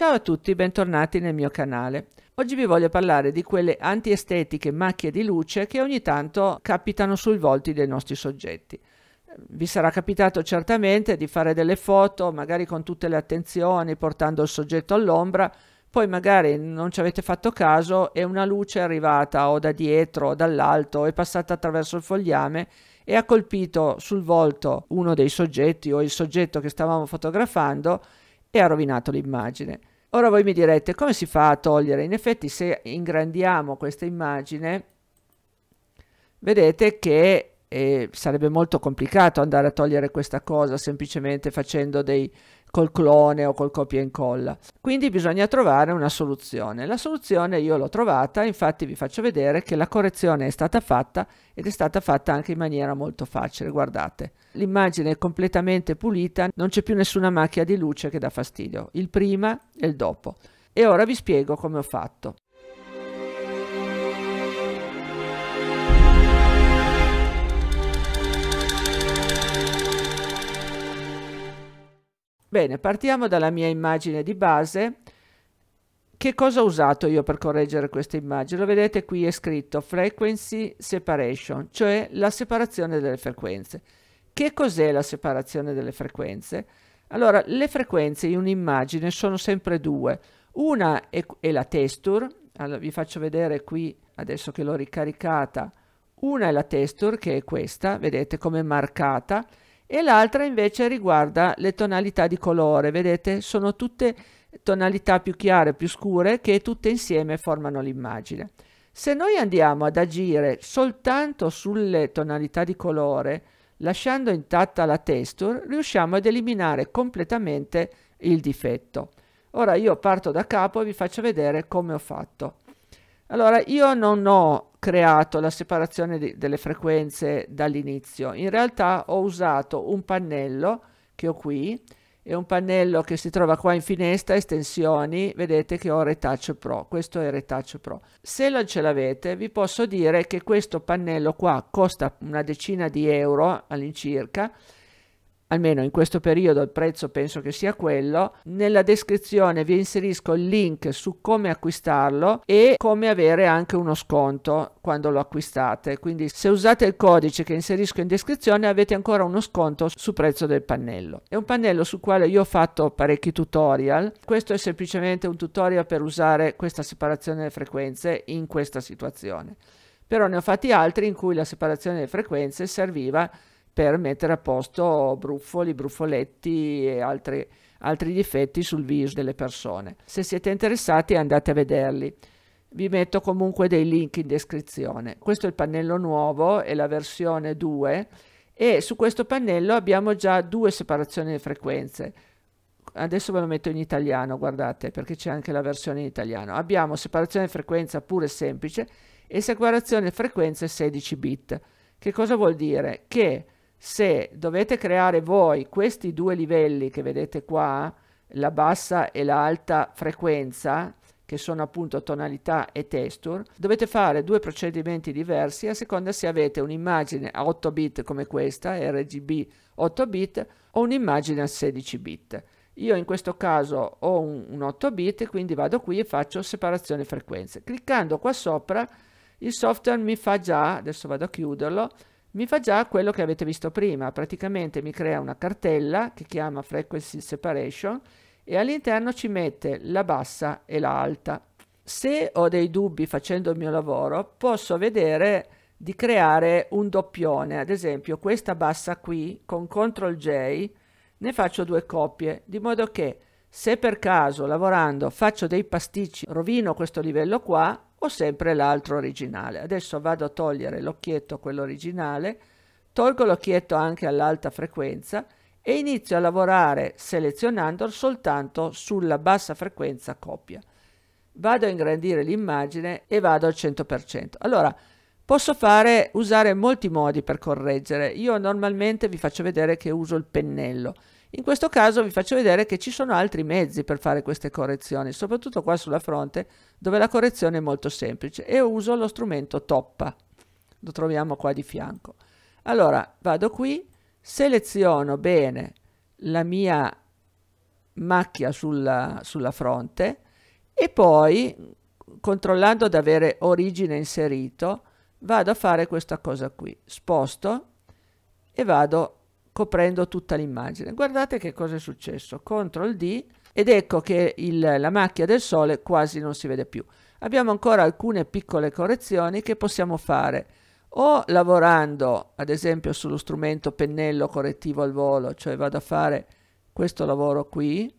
Ciao a tutti, bentornati nel mio canale. Oggi vi voglio parlare di quelle antiestetiche macchie di luce che ogni tanto capitano sui volti dei nostri soggetti. Vi sarà capitato certamente di fare delle foto, magari con tutte le attenzioni, portando il soggetto all'ombra, poi magari non ci avete fatto caso e una luce è arrivata o da dietro o dall'alto, è passata attraverso il fogliame e ha colpito sul volto uno dei soggetti o il soggetto che stavamo fotografando e ha rovinato l'immagine. Ora voi mi direte come si fa a togliere? In effetti se ingrandiamo questa immagine vedete che eh, sarebbe molto complicato andare a togliere questa cosa semplicemente facendo dei col clone o col copia e incolla. Quindi bisogna trovare una soluzione. La soluzione io l'ho trovata, infatti vi faccio vedere che la correzione è stata fatta ed è stata fatta anche in maniera molto facile, guardate. L'immagine è completamente pulita, non c'è più nessuna macchia di luce che dà fastidio, il prima e il dopo. E ora vi spiego come ho fatto. Bene, partiamo dalla mia immagine di base. Che cosa ho usato io per correggere questa immagine? Lo vedete qui è scritto frequency separation, cioè la separazione delle frequenze. Che cos'è la separazione delle frequenze? Allora, le frequenze in un'immagine sono sempre due. Una è, è la texture, allora, vi faccio vedere qui, adesso che l'ho ricaricata, una è la texture che è questa, vedete come è marcata, e l'altra invece riguarda le tonalità di colore, vedete? Sono tutte tonalità più chiare, più scure, che tutte insieme formano l'immagine. Se noi andiamo ad agire soltanto sulle tonalità di colore, lasciando intatta la texture, riusciamo ad eliminare completamente il difetto. Ora io parto da capo e vi faccio vedere come ho fatto. Allora, io non ho creato la separazione di, delle frequenze dall'inizio. In realtà ho usato un pannello che ho qui, è un pannello che si trova qua in finestra, estensioni, vedete che ho Retouch Pro, questo è Retouch Pro. Se non ce l'avete vi posso dire che questo pannello qua costa una decina di euro all'incirca almeno in questo periodo il prezzo penso che sia quello. Nella descrizione vi inserisco il link su come acquistarlo e come avere anche uno sconto quando lo acquistate. Quindi se usate il codice che inserisco in descrizione avete ancora uno sconto su prezzo del pannello. È un pannello sul quale io ho fatto parecchi tutorial. Questo è semplicemente un tutorial per usare questa separazione delle frequenze in questa situazione. Però ne ho fatti altri in cui la separazione delle frequenze serviva per mettere a posto brufoli, brufoletti e altri, altri difetti sul viso delle persone. Se siete interessati andate a vederli. Vi metto comunque dei link in descrizione. Questo è il pannello nuovo, è la versione 2 e su questo pannello abbiamo già due separazioni di frequenze. Adesso ve lo metto in italiano, guardate, perché c'è anche la versione in italiano. Abbiamo separazione di frequenza pure semplice e separazione di frequenze 16 bit. Che cosa vuol dire? Che se dovete creare voi questi due livelli che vedete qua, la bassa e l'alta frequenza, che sono appunto tonalità e texture, dovete fare due procedimenti diversi a seconda se avete un'immagine a 8 bit come questa, RGB 8 bit, o un'immagine a 16 bit. Io in questo caso ho un, un 8 bit, quindi vado qui e faccio separazione frequenze. Cliccando qua sopra, il software mi fa già, adesso vado a chiuderlo, mi fa già quello che avete visto prima, praticamente mi crea una cartella che chiama frequency separation e all'interno ci mette la bassa e la alta. Se ho dei dubbi facendo il mio lavoro, posso vedere di creare un doppione, ad esempio questa bassa qui con CTRL J ne faccio due coppie, di modo che se per caso lavorando faccio dei pasticci, rovino questo livello qua, ho sempre l'altro originale. Adesso vado a togliere l'occhietto, quello originale, tolgo l'occhietto anche all'alta frequenza e inizio a lavorare selezionando soltanto sulla bassa frequenza coppia. Vado a ingrandire l'immagine e vado al 100%. Allora, posso fare, usare molti modi per correggere. Io normalmente vi faccio vedere che uso il pennello. In questo caso vi faccio vedere che ci sono altri mezzi per fare queste correzioni, soprattutto qua sulla fronte dove la correzione è molto semplice e uso lo strumento toppa, lo troviamo qua di fianco. Allora vado qui, seleziono bene la mia macchia sulla, sulla fronte e poi controllando ad avere origine inserito vado a fare questa cosa qui, sposto e vado coprendo tutta l'immagine. Guardate che cosa è successo. CTRL D ed ecco che il, la macchia del sole quasi non si vede più. Abbiamo ancora alcune piccole correzioni che possiamo fare o lavorando ad esempio sullo strumento pennello correttivo al volo, cioè vado a fare questo lavoro qui,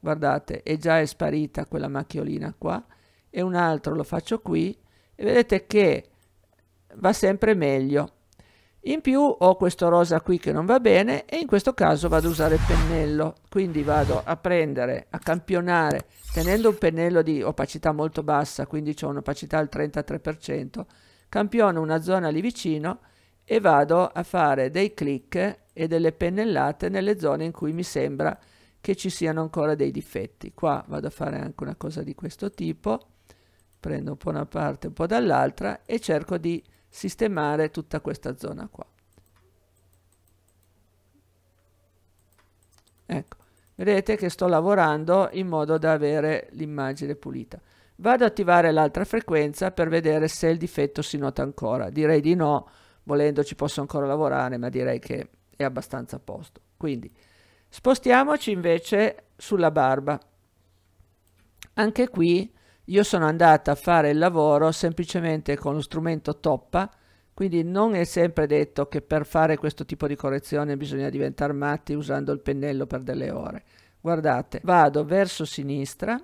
guardate è già sparita quella macchiolina qua e un altro lo faccio qui e vedete che va sempre meglio in più ho questo rosa qui che non va bene e in questo caso vado ad usare il pennello, quindi vado a prendere, a campionare, tenendo un pennello di opacità molto bassa, quindi ho un'opacità al 33%, campiono una zona lì vicino e vado a fare dei click e delle pennellate nelle zone in cui mi sembra che ci siano ancora dei difetti. Qua vado a fare anche una cosa di questo tipo, prendo un po' una parte, un po' dall'altra e cerco di sistemare tutta questa zona qua. Ecco, vedete che sto lavorando in modo da avere l'immagine pulita. Vado ad attivare l'altra frequenza per vedere se il difetto si nota ancora. Direi di no, volendo ci posso ancora lavorare, ma direi che è abbastanza a posto. Quindi spostiamoci invece sulla barba. Anche qui io sono andata a fare il lavoro semplicemente con lo strumento toppa, quindi non è sempre detto che per fare questo tipo di correzione bisogna diventare matti usando il pennello per delle ore. Guardate, vado verso sinistra,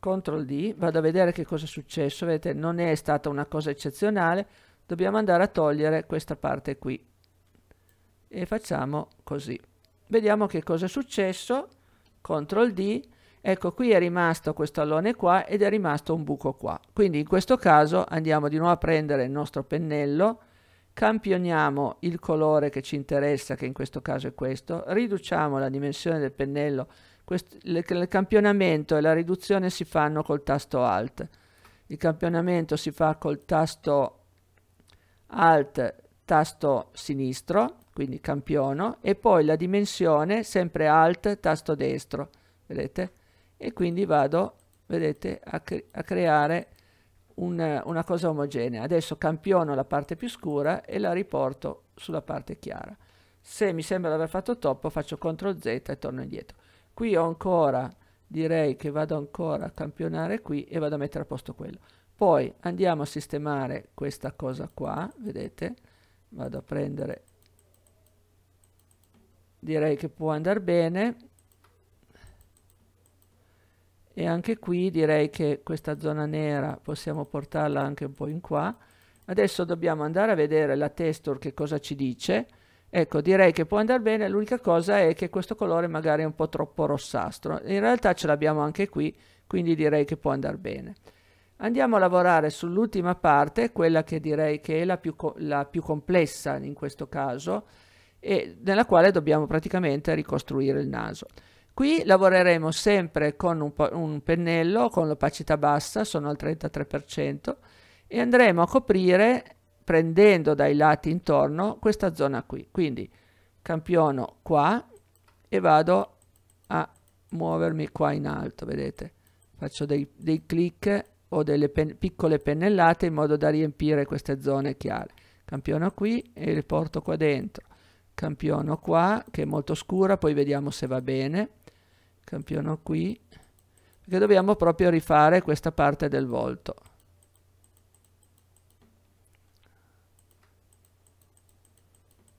CTRL D, vado a vedere che cosa è successo, vedete non è stata una cosa eccezionale, dobbiamo andare a togliere questa parte qui e facciamo così. Vediamo che cosa è successo, CTRL D, Ecco, qui è rimasto questo allone qua ed è rimasto un buco qua. Quindi in questo caso andiamo di nuovo a prendere il nostro pennello, campioniamo il colore che ci interessa, che in questo caso è questo, riduciamo la dimensione del pennello, il campionamento e la riduzione si fanno col tasto Alt. Il campionamento si fa col tasto Alt, tasto sinistro, quindi campiono, e poi la dimensione sempre Alt, tasto destro, vedete? e quindi vado, vedete, a, cre a creare una, una cosa omogenea. Adesso campiono la parte più scura e la riporto sulla parte chiara. Se mi sembra di aver fatto troppo faccio CTRL Z e torno indietro. Qui ho ancora, direi che vado ancora a campionare qui e vado a mettere a posto quello. Poi andiamo a sistemare questa cosa qua, vedete, vado a prendere, direi che può andare bene, e anche qui direi che questa zona nera possiamo portarla anche un po' in qua. Adesso dobbiamo andare a vedere la texture che cosa ci dice. Ecco, direi che può andare bene, l'unica cosa è che questo colore magari è un po' troppo rossastro. In realtà ce l'abbiamo anche qui, quindi direi che può andare bene. Andiamo a lavorare sull'ultima parte, quella che direi che è la più, la più complessa in questo caso, e nella quale dobbiamo praticamente ricostruire il naso. Qui lavoreremo sempre con un, un pennello con l'opacità bassa, sono al 33%, e andremo a coprire, prendendo dai lati intorno, questa zona qui. Quindi campiono qua e vado a muovermi qua in alto, vedete? Faccio dei, dei clic o delle pen piccole pennellate in modo da riempire queste zone chiare. Campiono qui e riporto qua dentro. Campiono qua, che è molto scura, poi vediamo se va bene campiono qui, perché dobbiamo proprio rifare questa parte del volto.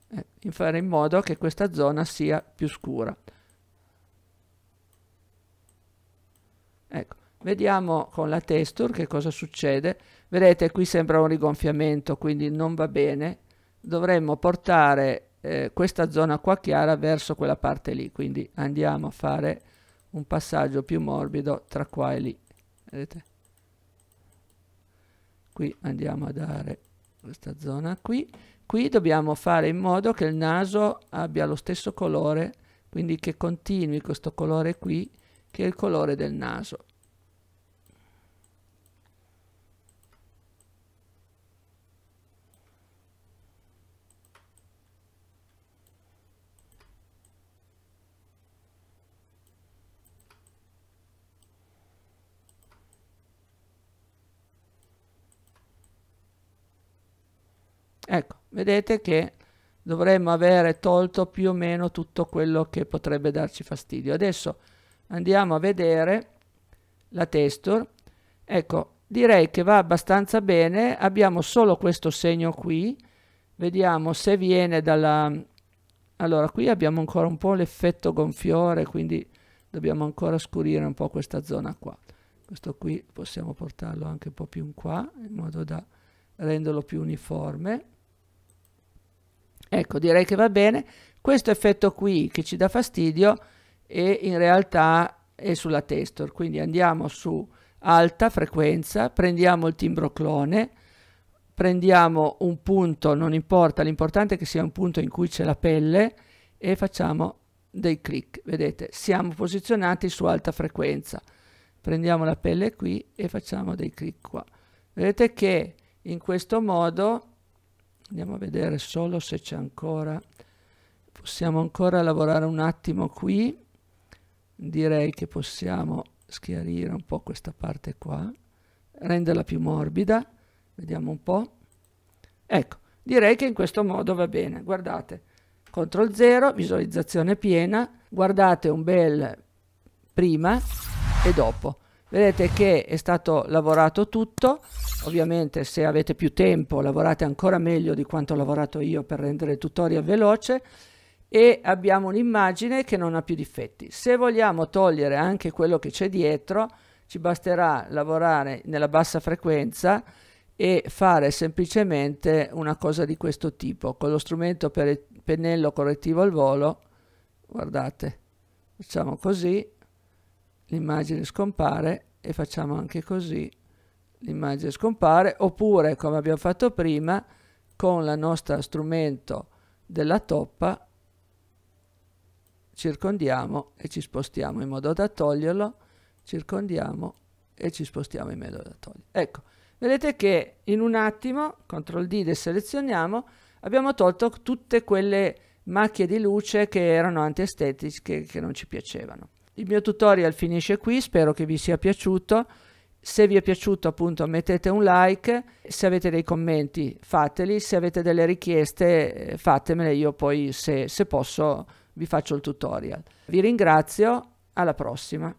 Eh, fare in modo che questa zona sia più scura. Ecco, vediamo con la texture che cosa succede. Vedete qui sembra un rigonfiamento, quindi non va bene. Dovremmo portare eh, questa zona qua chiara verso quella parte lì, quindi andiamo a fare un passaggio più morbido tra qua e lì vedete qui andiamo a dare questa zona qui qui dobbiamo fare in modo che il naso abbia lo stesso colore quindi che continui questo colore qui che è il colore del naso Ecco, vedete che dovremmo avere tolto più o meno tutto quello che potrebbe darci fastidio. Adesso andiamo a vedere la texture. Ecco, direi che va abbastanza bene. Abbiamo solo questo segno qui. Vediamo se viene dalla... Allora, qui abbiamo ancora un po' l'effetto gonfiore, quindi dobbiamo ancora scurire un po' questa zona qua. Questo qui possiamo portarlo anche un po' più in qua, in modo da renderlo più uniforme Ecco, direi che va bene. Questo effetto qui che ci dà fastidio è in realtà è sulla testor, quindi andiamo su alta frequenza, prendiamo il timbro clone, prendiamo un punto, non importa, l'importante è che sia un punto in cui c'è la pelle e facciamo dei clic. Vedete, siamo posizionati su alta frequenza. Prendiamo la pelle qui e facciamo dei clic qua. Vedete che in questo modo Andiamo a vedere solo se c'è ancora. Possiamo ancora lavorare un attimo qui. Direi che possiamo schiarire un po' questa parte qua, renderla più morbida. Vediamo un po'. Ecco, direi che in questo modo va bene. Guardate, CTRL 0, visualizzazione piena. Guardate un bel prima e dopo vedete che è stato lavorato tutto ovviamente se avete più tempo lavorate ancora meglio di quanto ho lavorato io per rendere il tutorial veloce e abbiamo un'immagine che non ha più difetti se vogliamo togliere anche quello che c'è dietro ci basterà lavorare nella bassa frequenza e fare semplicemente una cosa di questo tipo con lo strumento per il pennello correttivo al volo guardate facciamo così l'immagine scompare e facciamo anche così, l'immagine scompare, oppure come abbiamo fatto prima con la nostra strumento della toppa circondiamo e ci spostiamo in modo da toglierlo, circondiamo e ci spostiamo in modo da toglierlo. Ecco, vedete che in un attimo, CTRL D deselezioniamo, abbiamo tolto tutte quelle macchie di luce che erano antiestetiche, che non ci piacevano. Il mio tutorial finisce qui, spero che vi sia piaciuto. Se vi è piaciuto appunto mettete un like, se avete dei commenti fateli, se avete delle richieste eh, fatemele, io poi se, se posso vi faccio il tutorial. Vi ringrazio, alla prossima.